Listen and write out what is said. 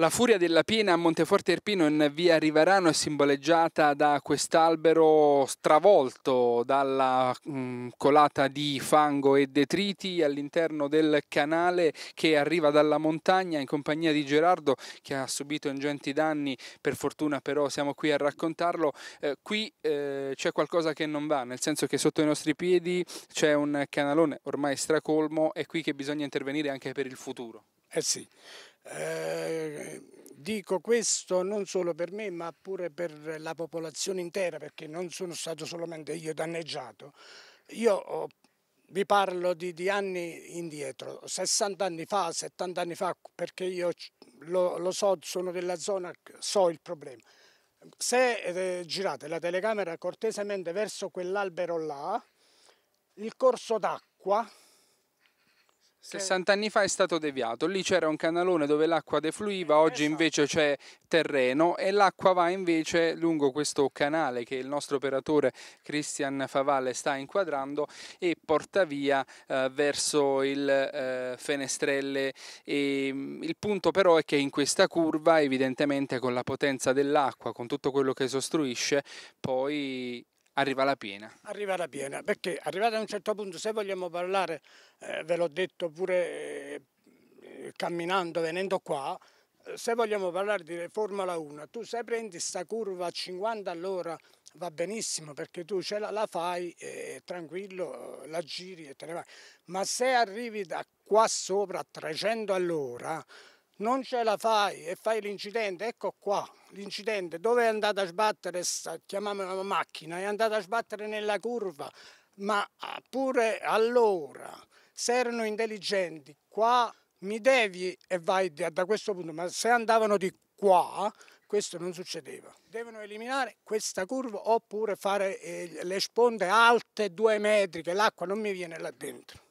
La furia della piena a Monteforte Erpino in via Riverano è simboleggiata da quest'albero stravolto dalla mm, colata di fango e detriti all'interno del canale che arriva dalla montagna in compagnia di Gerardo che ha subito ingenti danni, per fortuna però siamo qui a raccontarlo. Eh, qui eh, c'è qualcosa che non va, nel senso che sotto i nostri piedi c'è un canalone ormai stracolmo, è qui che bisogna intervenire anche per il futuro. Eh sì, eh, dico questo non solo per me ma pure per la popolazione intera perché non sono stato solamente io danneggiato. Io ho oh, vi parlo di, di, anni indietro, 60 anni fa, 70 anni fa, perché io lo, lo so, sono della zona, so il problema. Se eh, girate la telecamera cortesemente verso quell'albero là, il corso d'acqua 60 anni fa è stato deviato, lì c'era un canalone dove l'acqua defluiva, eh, oggi esatto. invece c'è terreno e l'acqua va invece lungo questo canale che il nostro operatore Cristian Favalle sta inquadrando e porta via eh, verso il eh, Fenestrelle. E, ehm, il punto però è che in questa curva evidentemente con la potenza dell'acqua, con tutto quello che sostruisce, poi arriva la piena. Arriva la piena, perché arrivata a un certo punto, se vogliamo parlare, eh, ve l'ho detto pure eh, camminando, venendo qua, eh, se vogliamo parlare di Formula 1, tu se prendi sta curva a 50 all'ora va benissimo perché tu ce la, la fai eh, tranquillo, la giri e te ne vai, ma se arrivi da qua sopra a 300 all'ora non ce la fai e fai l'incidente, ecco qua, l'incidente, dove è andata a sbattere, chiamiamola macchina, è andata a sbattere nella curva, ma ah, pure allora, se erano intelligenti, qua mi devi e vai da questo punto, ma se andavano di qua, questo non succedeva. Devono eliminare questa curva oppure fare eh, le sponde alte due metri, che l'acqua non mi viene là dentro.